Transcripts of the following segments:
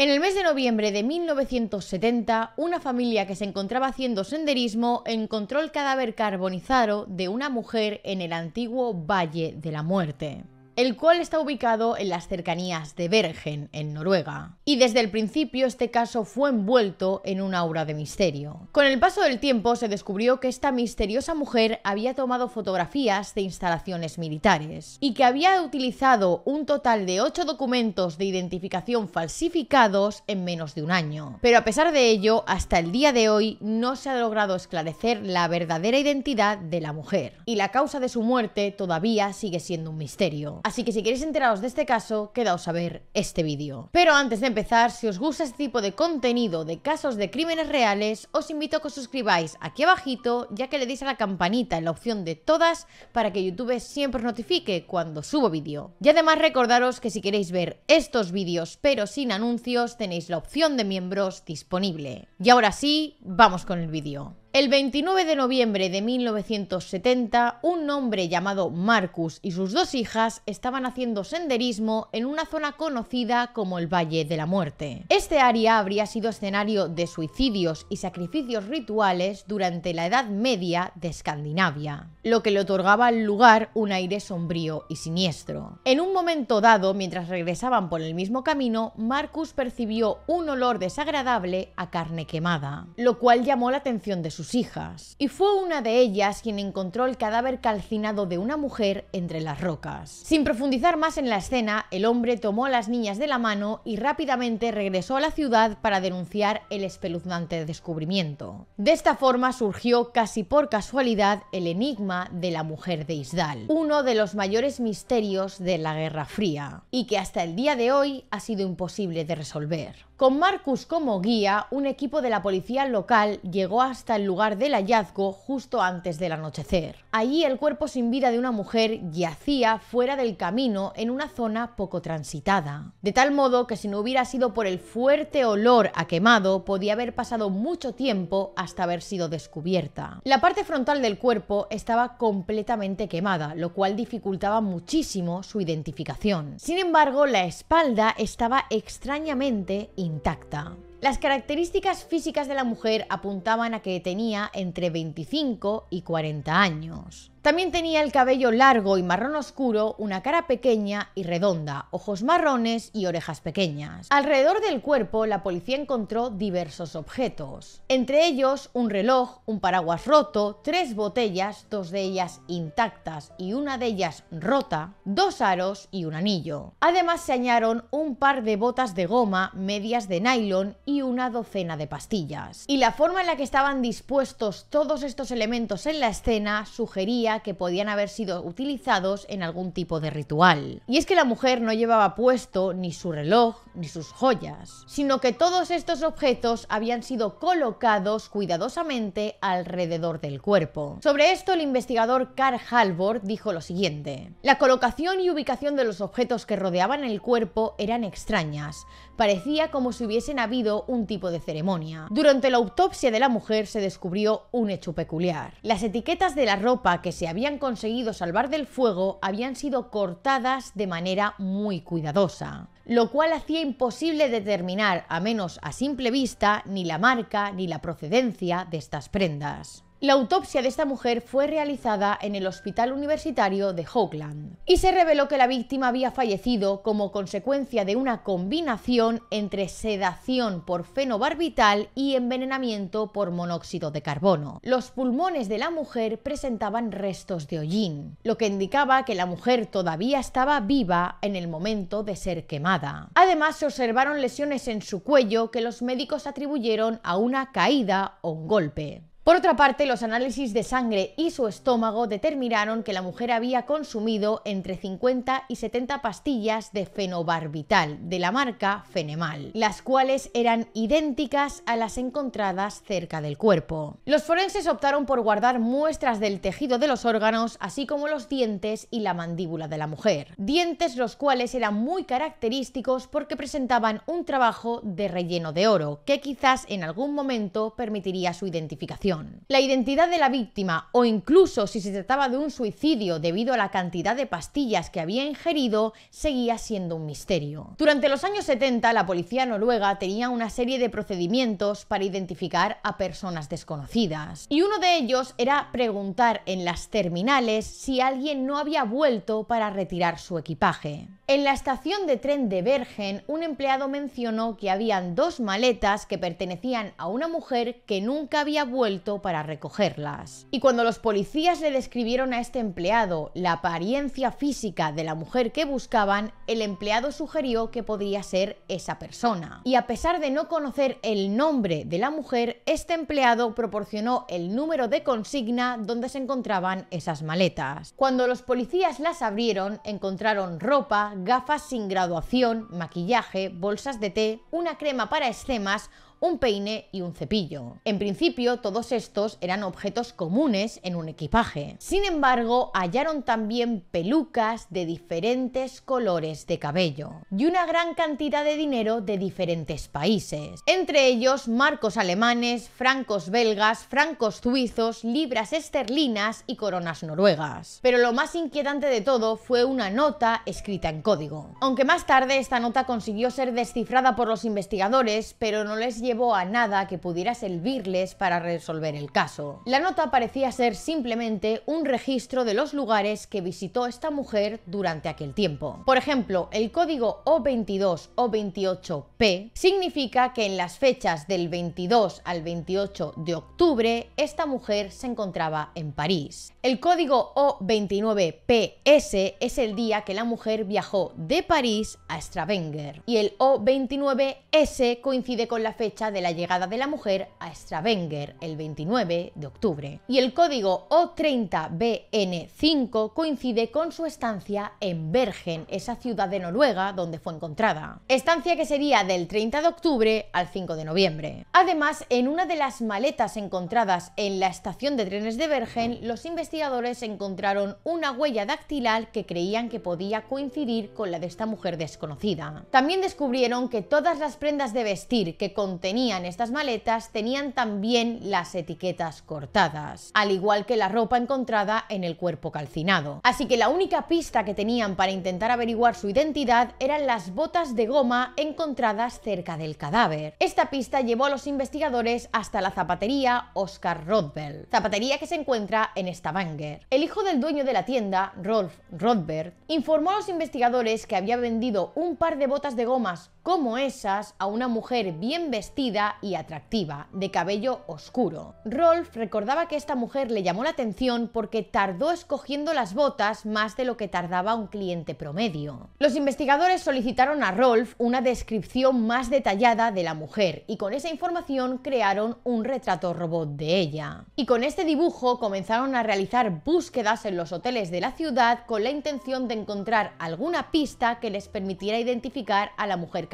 En el mes de noviembre de 1970, una familia que se encontraba haciendo senderismo encontró el cadáver carbonizado de una mujer en el antiguo Valle de la Muerte el cual está ubicado en las cercanías de Bergen, en Noruega. Y desde el principio este caso fue envuelto en un aura de misterio. Con el paso del tiempo se descubrió que esta misteriosa mujer había tomado fotografías de instalaciones militares y que había utilizado un total de 8 documentos de identificación falsificados en menos de un año. Pero a pesar de ello, hasta el día de hoy no se ha logrado esclarecer la verdadera identidad de la mujer y la causa de su muerte todavía sigue siendo un misterio. Así que si queréis enteraros de este caso, quedaos a ver este vídeo. Pero antes de empezar, si os gusta este tipo de contenido de casos de crímenes reales, os invito a que os suscribáis aquí abajito, ya que le deis a la campanita en la opción de todas para que YouTube siempre os notifique cuando subo vídeo. Y además recordaros que si queréis ver estos vídeos pero sin anuncios, tenéis la opción de miembros disponible. Y ahora sí, vamos con el vídeo. El 29 de noviembre de 1970, un hombre llamado Marcus y sus dos hijas estaban haciendo senderismo en una zona conocida como el Valle de la Muerte. Este área habría sido escenario de suicidios y sacrificios rituales durante la Edad Media de Escandinavia, lo que le otorgaba al lugar un aire sombrío y siniestro. En un momento dado, mientras regresaban por el mismo camino, Marcus percibió un olor desagradable a carne quemada, lo cual llamó la atención de su hijas, y fue una de ellas quien encontró el cadáver calcinado de una mujer entre las rocas. Sin profundizar más en la escena, el hombre tomó a las niñas de la mano y rápidamente regresó a la ciudad para denunciar el espeluznante descubrimiento. De esta forma surgió casi por casualidad el enigma de la mujer de Isdal, uno de los mayores misterios de la Guerra Fría, y que hasta el día de hoy ha sido imposible de resolver. Con Marcus como guía, un equipo de la policía local llegó hasta el lugar del hallazgo justo antes del anochecer. Allí el cuerpo sin vida de una mujer yacía fuera del camino en una zona poco transitada. De tal modo que si no hubiera sido por el fuerte olor a quemado, podía haber pasado mucho tiempo hasta haber sido descubierta. La parte frontal del cuerpo estaba completamente quemada, lo cual dificultaba muchísimo su identificación. Sin embargo, la espalda estaba extrañamente intacta. Las características físicas de la mujer apuntaban a que tenía entre 25 y 40 años. También tenía el cabello largo y marrón oscuro, una cara pequeña y redonda, ojos marrones y orejas pequeñas. Alrededor del cuerpo la policía encontró diversos objetos, entre ellos un reloj, un paraguas roto, tres botellas, dos de ellas intactas y una de ellas rota, dos aros y un anillo. Además se añaron un par de botas de goma, medias de nylon y una docena de pastillas. Y la forma en la que estaban dispuestos todos estos elementos en la escena sugería que podían haber sido utilizados en algún tipo de ritual. Y es que la mujer no llevaba puesto ni su reloj ni sus joyas, sino que todos estos objetos habían sido colocados cuidadosamente alrededor del cuerpo. Sobre esto el investigador Carl Halvor dijo lo siguiente. La colocación y ubicación de los objetos que rodeaban el cuerpo eran extrañas. Parecía como si hubiesen habido un tipo de ceremonia. Durante la autopsia de la mujer se descubrió un hecho peculiar. Las etiquetas de la ropa que se habían conseguido salvar del fuego habían sido cortadas de manera muy cuidadosa, lo cual hacía imposible determinar, a menos a simple vista, ni la marca ni la procedencia de estas prendas. La autopsia de esta mujer fue realizada en el Hospital Universitario de Hoagland y se reveló que la víctima había fallecido como consecuencia de una combinación entre sedación por fenobarbital y envenenamiento por monóxido de carbono. Los pulmones de la mujer presentaban restos de hollín, lo que indicaba que la mujer todavía estaba viva en el momento de ser quemada. Además, se observaron lesiones en su cuello que los médicos atribuyeron a una caída o un golpe. Por otra parte, los análisis de sangre y su estómago determinaron que la mujer había consumido entre 50 y 70 pastillas de fenobarbital de la marca Fenemal, las cuales eran idénticas a las encontradas cerca del cuerpo. Los forenses optaron por guardar muestras del tejido de los órganos, así como los dientes y la mandíbula de la mujer. Dientes los cuales eran muy característicos porque presentaban un trabajo de relleno de oro, que quizás en algún momento permitiría su identificación. La identidad de la víctima o incluso si se trataba de un suicidio debido a la cantidad de pastillas que había ingerido seguía siendo un misterio. Durante los años 70 la policía noruega tenía una serie de procedimientos para identificar a personas desconocidas y uno de ellos era preguntar en las terminales si alguien no había vuelto para retirar su equipaje. En la estación de tren de Bergen, un empleado mencionó que habían dos maletas que pertenecían a una mujer que nunca había vuelto para recogerlas. Y cuando los policías le describieron a este empleado la apariencia física de la mujer que buscaban, el empleado sugirió que podría ser esa persona. Y a pesar de no conocer el nombre de la mujer, este empleado proporcionó el número de consigna donde se encontraban esas maletas. Cuando los policías las abrieron, encontraron ropa, gafas sin graduación, maquillaje, bolsas de té, una crema para escemas, un peine y un cepillo. En principio, todos estos eran objetos comunes en un equipaje. Sin embargo, hallaron también pelucas de diferentes colores de cabello y una gran cantidad de dinero de diferentes países, entre ellos marcos alemanes, francos belgas, francos suizos, libras esterlinas y coronas noruegas. Pero lo más inquietante de todo fue una nota escrita en código. Aunque más tarde esta nota consiguió ser descifrada por los investigadores, pero no les llevó a nada que pudiera servirles para resolver el caso. La nota parecía ser simplemente un registro de los lugares que visitó esta mujer durante aquel tiempo. Por ejemplo, el código O22 o 28P significa que en las fechas del 22 al 28 de octubre esta mujer se encontraba en París. El código O29PS es el día que la mujer viajó de París a Stravenger y el O29S coincide con la fecha de la llegada de la mujer a Stravenger el 29 de octubre. Y el código O30BN5 coincide con su estancia en Bergen, esa ciudad de Noruega donde fue encontrada. Estancia que sería del 30 de octubre al 5 de noviembre. Además, en una de las maletas encontradas en la estación de trenes de Bergen, los investigadores encontraron una huella dactilar que creían que podía coincidir con la de esta mujer desconocida. También descubrieron que todas las prendas de vestir que contenían tenían estas maletas tenían también las etiquetas cortadas, al igual que la ropa encontrada en el cuerpo calcinado. Así que la única pista que tenían para intentar averiguar su identidad eran las botas de goma encontradas cerca del cadáver. Esta pista llevó a los investigadores hasta la zapatería Oscar Rothberg, zapatería que se encuentra en Stavanger. El hijo del dueño de la tienda, Rolf Rothberg, informó a los investigadores que había vendido un par de botas de gomas como esas a una mujer bien vestida y atractiva, de cabello oscuro. Rolf recordaba que esta mujer le llamó la atención porque tardó escogiendo las botas más de lo que tardaba un cliente promedio. Los investigadores solicitaron a Rolf una descripción más detallada de la mujer y con esa información crearon un retrato robot de ella. Y con este dibujo comenzaron a realizar búsquedas en los hoteles de la ciudad con la intención de encontrar alguna pista que les permitiera identificar a la mujer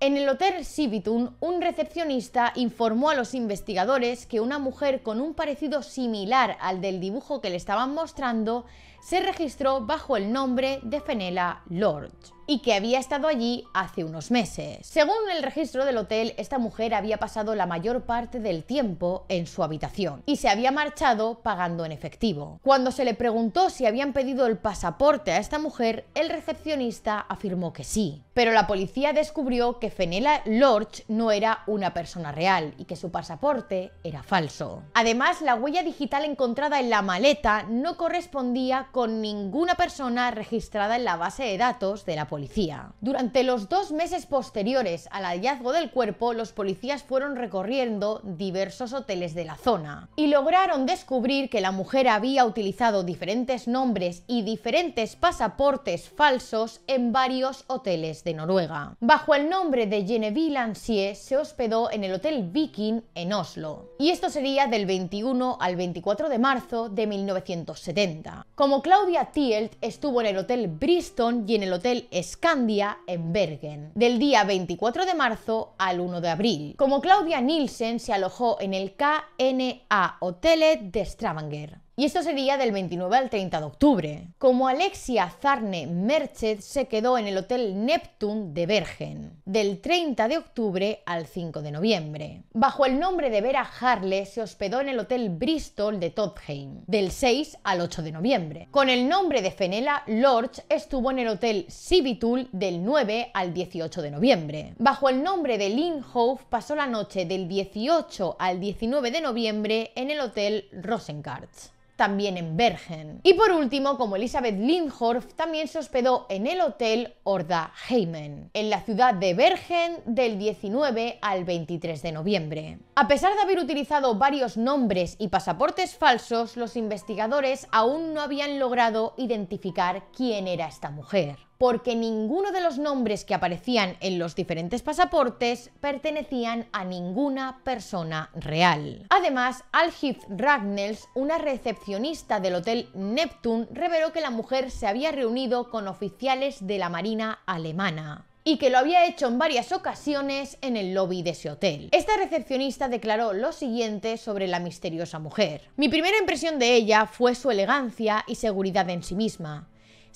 en el Hotel Civitum, un recepcionista informó a los investigadores que una mujer con un parecido similar al del dibujo que le estaban mostrando se registró bajo el nombre de Fenella Lorge y que había estado allí hace unos meses. Según el registro del hotel, esta mujer había pasado la mayor parte del tiempo en su habitación y se había marchado pagando en efectivo. Cuando se le preguntó si habían pedido el pasaporte a esta mujer, el recepcionista afirmó que sí. Pero la policía descubrió que Fenella Lorch no era una persona real y que su pasaporte era falso. Además, la huella digital encontrada en la maleta no correspondía con ninguna persona registrada en la base de datos de la policía. Durante los dos meses posteriores al hallazgo del cuerpo, los policías fueron recorriendo diversos hoteles de la zona y lograron descubrir que la mujer había utilizado diferentes nombres y diferentes pasaportes falsos en varios hoteles de Noruega. Bajo el nombre de Genevieve Lancier se hospedó en el Hotel Viking en Oslo. Y esto sería del 21 al 24 de marzo de 1970. Como Claudia Tielt estuvo en el Hotel Bristol y en el Hotel Scandia en Bergen, del día 24 de marzo al 1 de abril. Como Claudia Nielsen se alojó en el KNA Hotel de Stravanger. Y esto sería del 29 al 30 de octubre. Como Alexia Zarne Merchet se quedó en el Hotel Neptune de Bergen, del 30 de octubre al 5 de noviembre. Bajo el nombre de Vera Harle se hospedó en el Hotel Bristol de Totheim, del 6 al 8 de noviembre. Con el nombre de Fenella Lorch estuvo en el Hotel Sibitul del 9 al 18 de noviembre. Bajo el nombre de Lynn Hove pasó la noche del 18 al 19 de noviembre en el Hotel Rosenkartz también en Bergen. Y por último, como Elizabeth Lindhorf, también se hospedó en el Hotel Horda Heimen, en la ciudad de Bergen del 19 al 23 de noviembre. A pesar de haber utilizado varios nombres y pasaportes falsos, los investigadores aún no habían logrado identificar quién era esta mujer porque ninguno de los nombres que aparecían en los diferentes pasaportes pertenecían a ninguna persona real. Además, Algif Ragnels, una recepcionista del Hotel Neptune, reveló que la mujer se había reunido con oficiales de la Marina alemana y que lo había hecho en varias ocasiones en el lobby de ese hotel. Esta recepcionista declaró lo siguiente sobre la misteriosa mujer. Mi primera impresión de ella fue su elegancia y seguridad en sí misma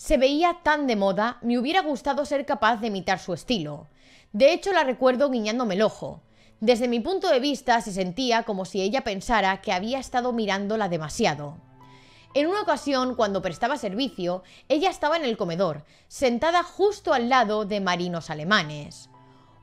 se veía tan de moda, me hubiera gustado ser capaz de imitar su estilo. De hecho, la recuerdo guiñándome el ojo. Desde mi punto de vista, se sentía como si ella pensara que había estado mirándola demasiado. En una ocasión, cuando prestaba servicio, ella estaba en el comedor, sentada justo al lado de marinos alemanes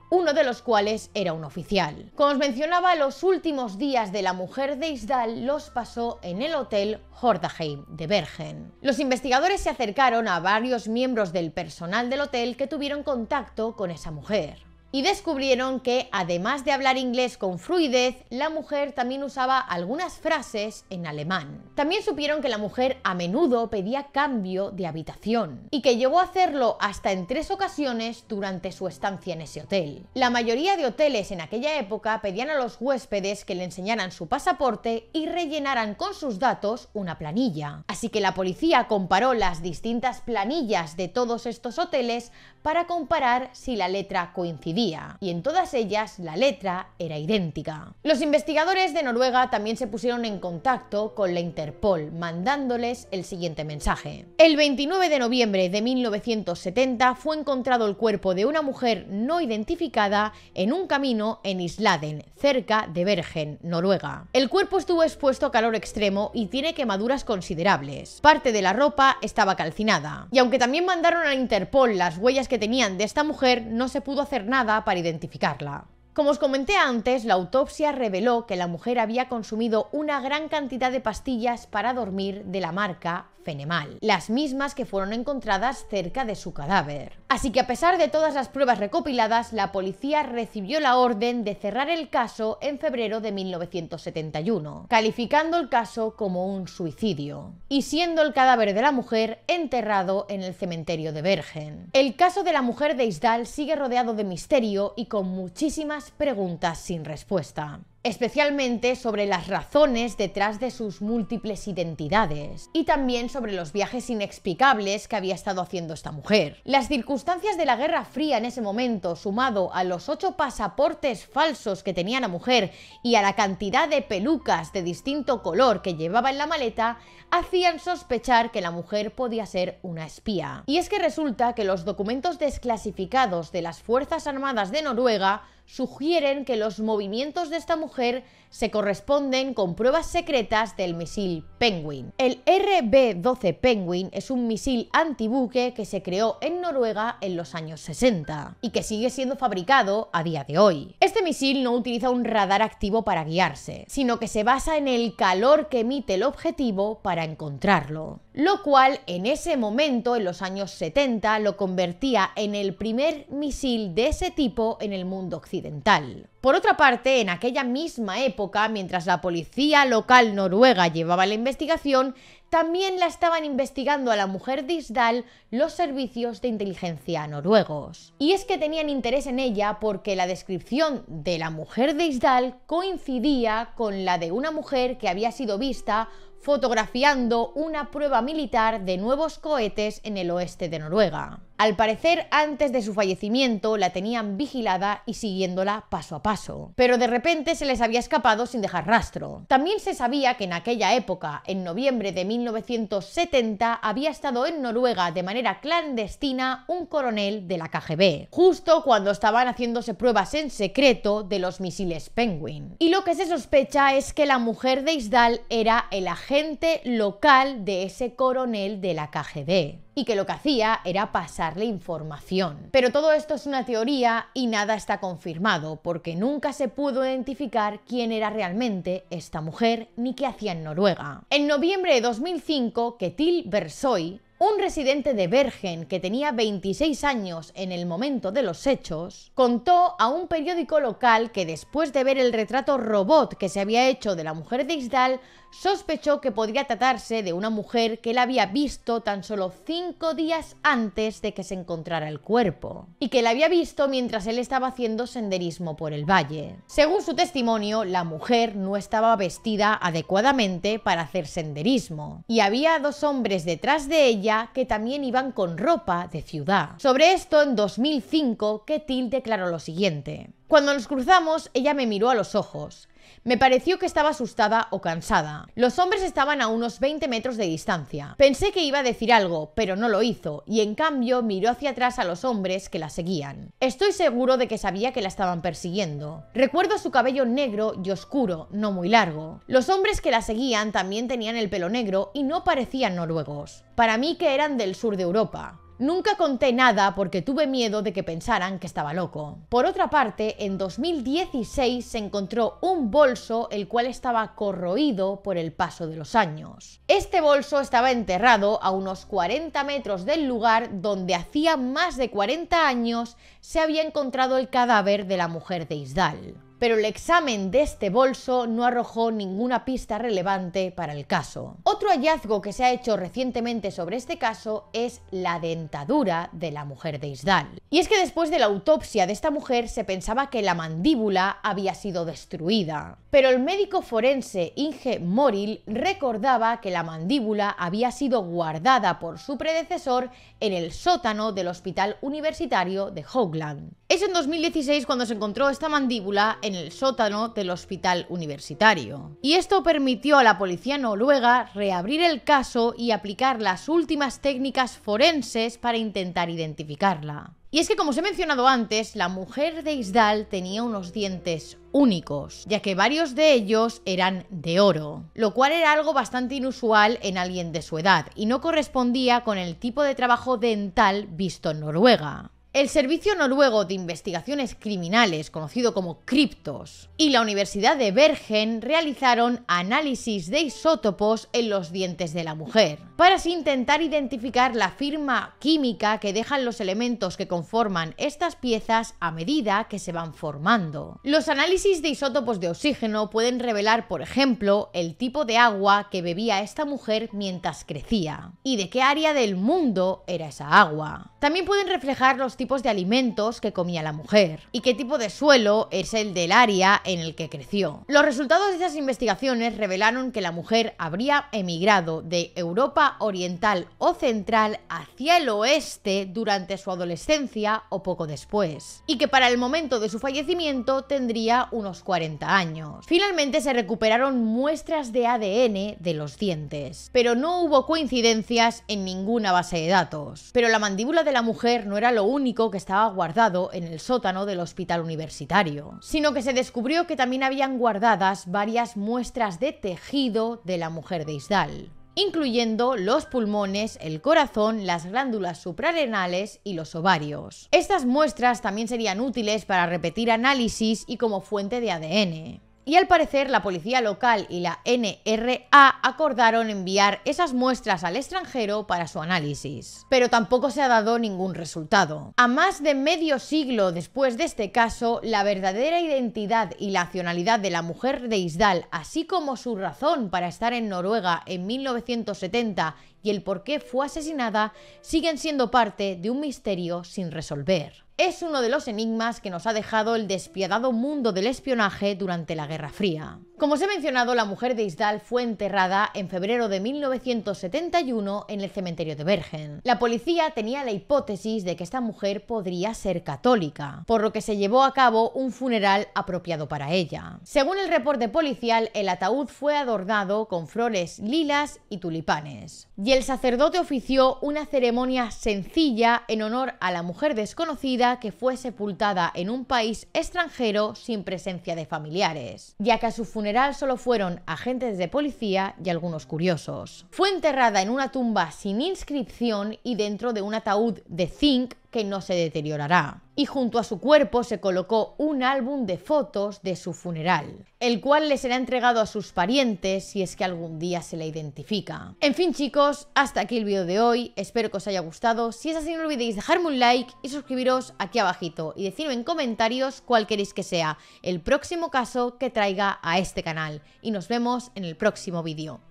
uno de los cuales era un oficial. Como os mencionaba, los últimos días de la mujer de Isdal los pasó en el hotel Hordaheim de Bergen. Los investigadores se acercaron a varios miembros del personal del hotel que tuvieron contacto con esa mujer y descubrieron que, además de hablar inglés con fluidez, la mujer también usaba algunas frases en alemán. También supieron que la mujer a menudo pedía cambio de habitación y que llegó a hacerlo hasta en tres ocasiones durante su estancia en ese hotel. La mayoría de hoteles en aquella época pedían a los huéspedes que le enseñaran su pasaporte y rellenaran con sus datos una planilla. Así que la policía comparó las distintas planillas de todos estos hoteles para comparar si la letra coincidía y en todas ellas la letra era idéntica. Los investigadores de Noruega también se pusieron en contacto con la Interpol, mandándoles el siguiente mensaje. El 29 de noviembre de 1970 fue encontrado el cuerpo de una mujer no identificada en un camino en Isladen, cerca de Bergen, Noruega. El cuerpo estuvo expuesto a calor extremo y tiene quemaduras considerables. Parte de la ropa estaba calcinada. Y aunque también mandaron a Interpol las huellas que tenían de esta mujer, no se pudo hacer nada para identificarla. Como os comenté antes, la autopsia reveló que la mujer había consumido una gran cantidad de pastillas para dormir de la marca Fenemal, las mismas que fueron encontradas cerca de su cadáver. Así que a pesar de todas las pruebas recopiladas, la policía recibió la orden de cerrar el caso en febrero de 1971, calificando el caso como un suicidio, y siendo el cadáver de la mujer enterrado en el cementerio de Bergen. El caso de la mujer de Isdal sigue rodeado de misterio y con muchísimas preguntas sin respuesta especialmente sobre las razones detrás de sus múltiples identidades y también sobre los viajes inexplicables que había estado haciendo esta mujer. Las circunstancias de la Guerra Fría en ese momento, sumado a los ocho pasaportes falsos que tenía la mujer y a la cantidad de pelucas de distinto color que llevaba en la maleta, hacían sospechar que la mujer podía ser una espía. Y es que resulta que los documentos desclasificados de las Fuerzas Armadas de Noruega sugieren que los movimientos de esta mujer se corresponden con pruebas secretas del misil Penguin. El RB-12 Penguin es un misil antibuque que se creó en Noruega en los años 60 y que sigue siendo fabricado a día de hoy. Este misil no utiliza un radar activo para guiarse, sino que se basa en el calor que emite el objetivo para encontrarlo. Lo cual en ese momento, en los años 70, lo convertía en el primer misil de ese tipo en el mundo occidental. Por otra parte, en aquella misma época, mientras la policía local noruega llevaba la investigación, también la estaban investigando a la mujer de Isdal los servicios de inteligencia noruegos. Y es que tenían interés en ella porque la descripción de la mujer de Isdal coincidía con la de una mujer que había sido vista fotografiando una prueba militar de nuevos cohetes en el oeste de Noruega. Al parecer, antes de su fallecimiento la tenían vigilada y siguiéndola paso a paso, pero de repente se les había escapado sin dejar rastro. También se sabía que en aquella época, en noviembre de 1970, había estado en Noruega de manera clandestina un coronel de la KGB, justo cuando estaban haciéndose pruebas en secreto de los misiles Penguin. Y lo que se sospecha es que la mujer de Isdal era el agente local de ese coronel de la KGB y que lo que hacía era pasarle información. Pero todo esto es una teoría y nada está confirmado, porque nunca se pudo identificar quién era realmente esta mujer ni qué hacía en Noruega. En noviembre de 2005, Ketil Bersoy, un residente de Bergen que tenía 26 años en el momento de los hechos, contó a un periódico local que después de ver el retrato robot que se había hecho de la mujer de Isdal, sospechó que podría tratarse de una mujer que él había visto tan solo cinco días antes de que se encontrara el cuerpo, y que la había visto mientras él estaba haciendo senderismo por el valle. Según su testimonio, la mujer no estaba vestida adecuadamente para hacer senderismo, y había dos hombres detrás de ella que también iban con ropa de ciudad. Sobre esto, en 2005, Ketil declaró lo siguiente. Cuando nos cruzamos, ella me miró a los ojos. Me pareció que estaba asustada o cansada. Los hombres estaban a unos 20 metros de distancia. Pensé que iba a decir algo, pero no lo hizo, y en cambio miró hacia atrás a los hombres que la seguían. Estoy seguro de que sabía que la estaban persiguiendo. Recuerdo su cabello negro y oscuro, no muy largo. Los hombres que la seguían también tenían el pelo negro y no parecían noruegos. Para mí que eran del sur de Europa. Nunca conté nada porque tuve miedo de que pensaran que estaba loco. Por otra parte, en 2016 se encontró un bolso el cual estaba corroído por el paso de los años. Este bolso estaba enterrado a unos 40 metros del lugar donde hacía más de 40 años se había encontrado el cadáver de la mujer de Isdal pero el examen de este bolso no arrojó ninguna pista relevante para el caso. Otro hallazgo que se ha hecho recientemente sobre este caso es la dentadura de la mujer de Isdal. Y es que después de la autopsia de esta mujer se pensaba que la mandíbula había sido destruida, pero el médico forense Inge Moril recordaba que la mandíbula había sido guardada por su predecesor en el sótano del Hospital Universitario de Hogland. Es en 2016 cuando se encontró esta mandíbula en el sótano del hospital universitario. Y esto permitió a la policía noruega reabrir el caso y aplicar las últimas técnicas forenses para intentar identificarla. Y es que como os he mencionado antes, la mujer de Isdal tenía unos dientes únicos, ya que varios de ellos eran de oro, lo cual era algo bastante inusual en alguien de su edad y no correspondía con el tipo de trabajo dental visto en Noruega. El Servicio Noruego de Investigaciones Criminales, conocido como Cryptos, y la Universidad de Bergen realizaron análisis de isótopos en los dientes de la mujer, para así intentar identificar la firma química que dejan los elementos que conforman estas piezas a medida que se van formando. Los análisis de isótopos de oxígeno pueden revelar, por ejemplo, el tipo de agua que bebía esta mujer mientras crecía y de qué área del mundo era esa agua. También pueden reflejar los tipos de alimentos que comía la mujer y qué tipo de suelo es el del área en el que creció. Los resultados de esas investigaciones revelaron que la mujer habría emigrado de Europa Oriental o Central hacia el oeste durante su adolescencia o poco después, y que para el momento de su fallecimiento tendría unos 40 años. Finalmente se recuperaron muestras de ADN de los dientes, pero no hubo coincidencias en ninguna base de datos. Pero la mandíbula de la mujer no era lo único que estaba guardado en el sótano del hospital universitario, sino que se descubrió que también habían guardadas varias muestras de tejido de la mujer de Isdal incluyendo los pulmones, el corazón, las glándulas suprarrenales y los ovarios. Estas muestras también serían útiles para repetir análisis y como fuente de ADN y al parecer la policía local y la NRA acordaron enviar esas muestras al extranjero para su análisis. Pero tampoco se ha dado ningún resultado. A más de medio siglo después de este caso, la verdadera identidad y la nacionalidad de la mujer de Isdal, así como su razón para estar en Noruega en 1970 y el por qué fue asesinada, siguen siendo parte de un misterio sin resolver es uno de los enigmas que nos ha dejado el despiadado mundo del espionaje durante la Guerra Fría. Como os he mencionado, la mujer de Isdal fue enterrada en febrero de 1971 en el cementerio de Bergen. La policía tenía la hipótesis de que esta mujer podría ser católica, por lo que se llevó a cabo un funeral apropiado para ella. Según el reporte policial, el ataúd fue adornado con flores lilas y tulipanes, y el sacerdote ofició una ceremonia sencilla en honor a la mujer desconocida que fue sepultada en un país extranjero sin presencia de familiares, ya que a su funeral solo fueron agentes de policía y algunos curiosos. Fue enterrada en una tumba sin inscripción y dentro de un ataúd de zinc que no se deteriorará. Y junto a su cuerpo se colocó un álbum de fotos de su funeral, el cual le será entregado a sus parientes si es que algún día se le identifica. En fin chicos, hasta aquí el vídeo de hoy, espero que os haya gustado, si es así no olvidéis dejarme un like y suscribiros aquí abajito y decirme en comentarios cuál queréis que sea el próximo caso que traiga a este canal y nos vemos en el próximo vídeo.